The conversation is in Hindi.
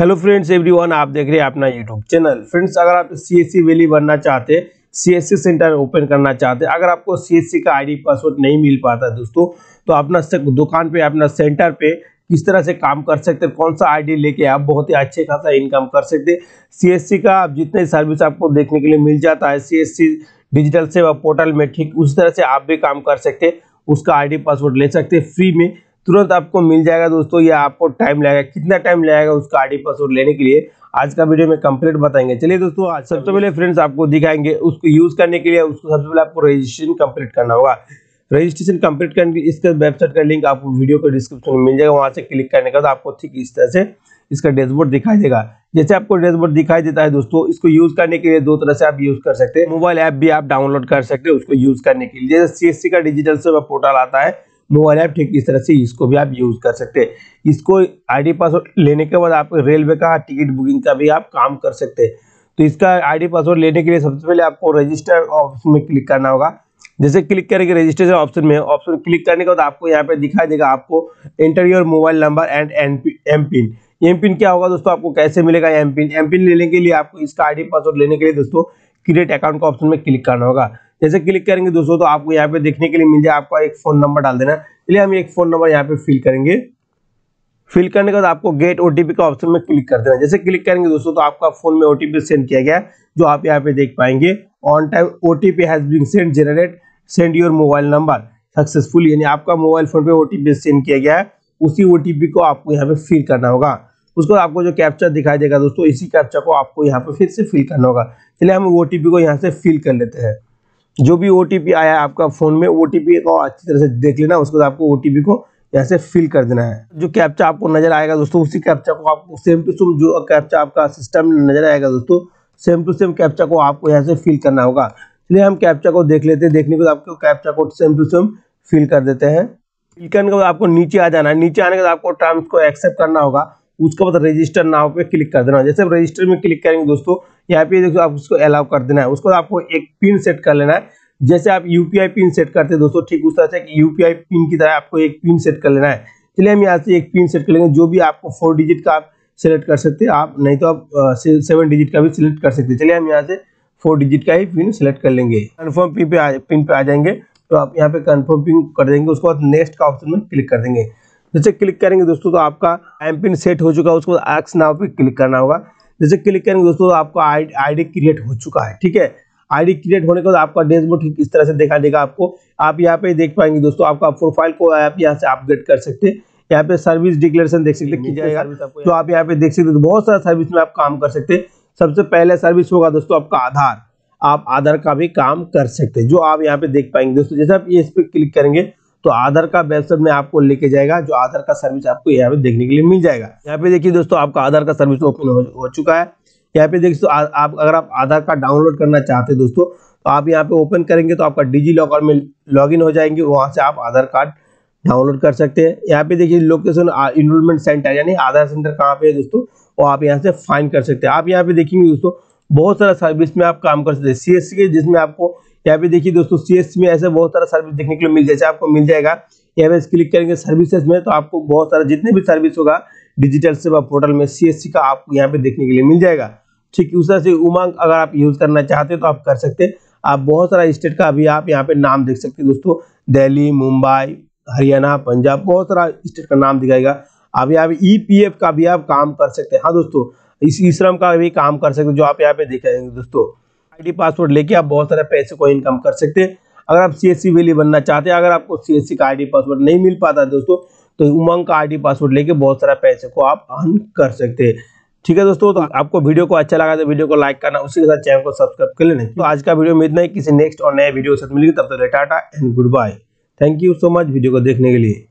हेलो फ्रेंड्स एवरीवन आप देख रहे हैं अपना यूट्यूब चैनल फ्रेंड्स अगर आप सी एस सी वैली बनना चाहते हैं सी सेंटर ओपन करना चाहते हैं अगर आपको सीएससी का आईडी पासवर्ड नहीं मिल पाता दोस्तों तो अपना दुकान पे अपना सेंटर पे किस तरह से काम कर सकते हैं कौन सा आईडी लेके आप बहुत ही अच्छे खासा इनकम कर सकते सी सीएससी का आप जितने सर्विस आपको देखने के लिए मिल जाता है सी डिजिटल सेवा पोर्टल में ठीक उस तरह से आप भी काम कर सकते हैं उसका आई पासवर्ड ले सकते फ्री में तुरंत आपको मिल जाएगा दोस्तों या आपको टाइम लगेगा कितना टाइम लगेगा उसका आईडी पासवर्ड लेने के लिए आज का वीडियो में कंप्लीट बताएंगे चलिए दोस्तों आज सबसे पहले फ्रेंड्स आपको दिखाएंगे उसको यूज करने के लिए उसको सबसे पहले आपको रजिस्ट्रेशन कंप्लीट करना होगा रजिस्ट्रेशन कंप्लीट करने के इसका वेबसाइट का लिंक आपको वीडियो के डिस्क्रिप्शन में मिल जाएगा वहाँ से क्लिक करने का बाद आपको ठीक इस तरह से इसका डैशबोर्ड दिखाई देगा जैसे आपको डैशबोर्ड दिखाई देता है दोस्तों इसको यूज करने के लिए दो तरह से आप यूज कर सकते हैं मोबाइल ऐप भी आप डाउनलोड कर सकते हैं उसको यूज करने के लिए जैसे सी का डिजिटल सेवा पोर्टल आता है मोबाइल ऐप ठीक इस तरह से इसको भी आप यूज़ कर सकते हैं इसको आईडी पासवर्ड लेने के बाद आप रेलवे का टिकट बुकिंग का भी आप काम कर सकते हैं तो इसका आईडी पासवर्ड लेने के लिए सबसे पहले आपको रजिस्टर ऑप्शन में क्लिक करना होगा जैसे क्लिक करेंगे रजिस्ट्रेशन ऑप्शन में ऑप्शन क्लिक करने के बाद आपको यहाँ पे दिखाई देगा आपको enter your mobile number and M pin M pin क्या होगा दोस्तों आपको कैसे मिलेगा एम पिन एम पिन लेने के लिए आपको इसका आईडी पासवर्ड लेने के लिए दोस्तों क्रिएट अकाउंट का ऑप्शन में क्लिक करना होगा जैसे क्लिक करेंगे दोस्तों तो आपको यहाँ पे देखने के लिए मिल जाए आपका एक फोन नंबर डाल देना चलिए हम एक फोन नंबर यहाँ पे फिल करेंगे फिल करने के बाद आपको गेट ओटीपी का ऑप्शन में क्लिक कर देना जैसे क्लिक करेंगे दोस्तों तो आपका फोन में ओटीपी सेंड किया गया जो आप यहाँ पे देख पाएंगे on time OTP has been send generate send your mobile number successful यानी आपका मोबाइल फोन पे ओटीपी सेंड किया गया है उसी ओटीपी को आपको यहाँ पे फिल करना होगा उसको आपको जो कैप्चा दिखाई देगा दोस्तों इसी कैप्चा को आपको यहाँ पे फिर से फिल करना होगा चलिए हम ओटीपी को यहाँ से फिल कर लेते हैं जो भी ओ आया है आपका फ़ोन में ओ को अच्छी तरह से देख लेना उसके बाद आपको ओ को यहाँ से फिल कर देना है जो कैप्चा आपको नज़र आएगा दोस्तों उसी कैप्चा को आपको सेम टू सेम जो कैप्चा आपका सिस्टम में नज़र आएगा दोस्तों सेम टू सेम कैप्चा को आपको यहाँ से फिल करना होगा इसलिए हम कैप्चा को देख लेते हैं देखने के बाद आपको कैप्चा को सेम टू सेम फिल कर देते हैं फिल करने के बाद आपको नीचे आ जाना है नीचे आने के बाद आपको टर्म्स को एक्सेप्ट करना होगा उसका मतलब रजिस्टर नाव पे क्लिक कर देना जैसे रजिस्टर में क्लिक करेंगे दोस्तों यहाँ पे देखो आप उसको अलाउ कर देना है उसको आपको एक पिन सेट कर लेना है जैसे आप यूपीआई पिन सेट करते हैं दोस्तों ठीक उस तरह से यूपीआई पिन की तरह आपको एक पिन सेट कर लेना है चलिए हम यहाँ से एक पिन सेट कर लेंगे जो भी आपको फोर डिजिट का आप सेलेक्ट कर सकते हैं आप नहीं तो आप सेवन डिजिट का भी सिलेक्ट कर सकते हैं चलिए हम यहाँ से फोर डिजिट का ही पिन सेलेक्ट कर लेंगे कन्फर्म पिन पे पिन पे आ जाएंगे तो आप यहाँ पे कन्फर्म पिन कर देंगे उसके बाद नेक्स्ट का ऑप्शन में क्लिक कर देंगे जैसे क्लिक करेंगे दोस्तों तो आपका एम पिन सेट हो चुका है उसको एक्स नाव पे क्लिक करना होगा जैसे क्लिक करेंगे दोस्तों तो आपका आईडी क्रिएट हो चुका है ठीक है आईडी क्रिएट होने के बाद आपका डैशबोर्ड ठीक इस तरह से दिखा देगा आपको आप यहाँ पे देख पाएंगे दोस्तों आपका प्रोफाइल को आप यहाँ से अपडेट कर सकते हैं यहाँ पे सर्विस डिक्लेरेशन देख सकते तो आप यहाँ पे देख सकते हैं तो बहुत सारा सर्विस में आप काम कर सकते हैं सबसे पहले सर्विस होगा दोस्तों आपका आधार आप आधार का भी काम कर सकते हैं जो आप यहाँ पे देख पाएंगे दोस्तों जैसे आप ये इस पर क्लिक करेंगे तो आधार का वेबसाइट में आपको लेके जाएगा जो आधार का सर्विस आपको यहाँ पे देखने के लिए मिल जाएगा यहाँ पे देखिए दोस्तों आपका आधार का सर्विस ओपन हो, हो चुका है यहाँ पे देखिए आप अगर आप आधार कार्ड डाउनलोड करना चाहते हैं दोस्तों तो आप यहाँ पे ओपन करेंगे तो आपका डिजी लॉकर में लॉग हो जाएंगे वहाँ से आप आधार कार्ड डाउनलोड कर सकते हैं यहाँ पे देखिए लोकेशन इनरोलमेंट सेंटर यानी आधार सेंटर कहाँ पे है दोस्तों वो आप यहाँ से फाइन कर सकते हैं आप यहाँ पे देखेंगे दोस्तों बहुत सारा सर्विस में आप काम कर सकते हैं सी के जिसमें आपको यहाँ पे देखिए दोस्तों सी में ऐसे बहुत सारा सर्विस देखने के लिए मिल जाए आपको मिल जाएगा यहाँ पे क्लिक करेंगे सर्विसेज में तो आपको बहुत सारा जितने भी सर्विस होगा डिजिटल सेवा पोर्टल में सी का आपको यहाँ पे देखने के लिए मिल जाएगा ठीक उस तरह से उमंग अगर आप यूज़ करना चाहते हैं तो आप कर सकते हैं आप बहुत सारा स्टेट का अभी आप यहाँ पे नाम देख सकते हैं दोस्तों दिल्ली मुंबई हरियाणा पंजाब बहुत सारा स्टेट का नाम दिखाएगा आप यहाँ पे ई e का भी आप काम कर सकते हैं हाँ दोस्तों इस श्रम का भी काम कर सकते हैं जो आप यहाँ पे देखेंगे दोस्तों आईडी पासवर्ड लेके आप बहुत सारे पैसे को इनकम कर सकते हैं अगर आप सी एस वैली बनना चाहते हैं अगर आपको सी का आईडी पासवर्ड नहीं मिल पाता दोस्तों तो उमंग का आईडी पासवर्ड लेके बहुत सारा पैसे को आप अर्न कर सकते हैं ठीक है दोस्तों तो आपको वीडियो को अच्छा लगा तो वीडियो को लाइक करना उसी के साथ चैनल को सब्सक्राइब कर लेना तो आज का वीडियो में इतना ही किसी नेक्स्ट और नए वीडियो के साथ मिलेगी तब तक tata and good bye thank you so much video को देखने के लिए